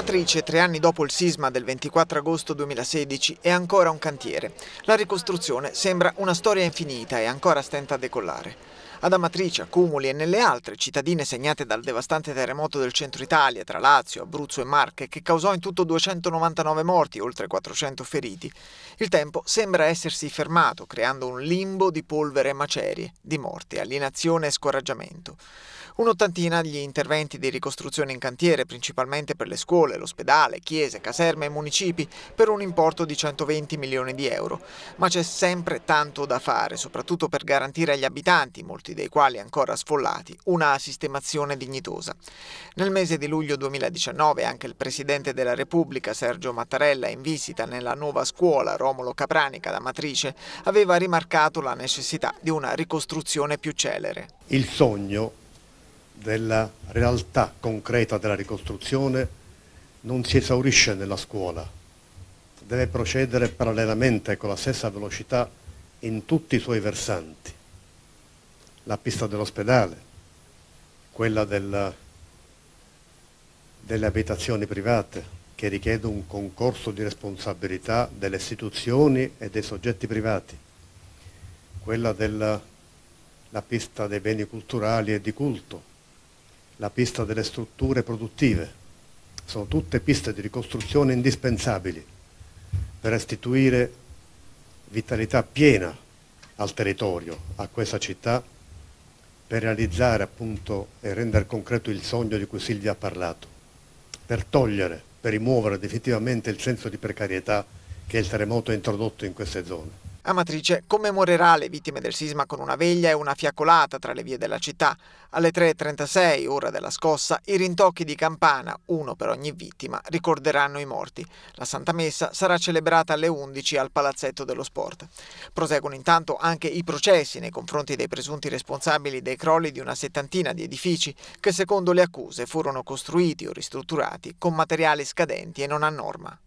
Amatrice, tre anni dopo il sisma del 24 agosto 2016, è ancora un cantiere. La ricostruzione sembra una storia infinita e ancora stenta a decollare. Ad Amatrice, a Cumuli e nelle altre cittadine segnate dal devastante terremoto del centro Italia, tra Lazio, Abruzzo e Marche, che causò in tutto 299 morti e oltre 400 feriti, il tempo sembra essersi fermato, creando un limbo di polvere e macerie, di morti, alienazione e scoraggiamento. Un'ottantina gli interventi di ricostruzione in cantiere, principalmente per le scuole, l'ospedale, chiese, caserme e municipi, per un importo di 120 milioni di euro. Ma c'è sempre tanto da fare, soprattutto per garantire agli abitanti, molti molti dei quali ancora sfollati, una sistemazione dignitosa. Nel mese di luglio 2019 anche il Presidente della Repubblica Sergio Mattarella in visita nella nuova scuola Romolo Capranica da Matrice aveva rimarcato la necessità di una ricostruzione più celere. Il sogno della realtà concreta della ricostruzione non si esaurisce nella scuola, deve procedere parallelamente con la stessa velocità in tutti i suoi versanti la pista dell'ospedale, quella del, delle abitazioni private che richiede un concorso di responsabilità delle istituzioni e dei soggetti privati, quella della pista dei beni culturali e di culto, la pista delle strutture produttive. Sono tutte piste di ricostruzione indispensabili per restituire vitalità piena al territorio, a questa città per realizzare appunto e rendere concreto il sogno di cui Silvia ha parlato, per togliere, per rimuovere definitivamente il senso di precarietà che il terremoto ha introdotto in queste zone. Amatrice commemorerà le vittime del sisma con una veglia e una fiaccolata tra le vie della città. Alle 3.36, ora della scossa, i rintocchi di campana, uno per ogni vittima, ricorderanno i morti. La Santa Messa sarà celebrata alle 11 al Palazzetto dello Sport. Proseguono intanto anche i processi nei confronti dei presunti responsabili dei crolli di una settantina di edifici che secondo le accuse furono costruiti o ristrutturati con materiali scadenti e non a norma.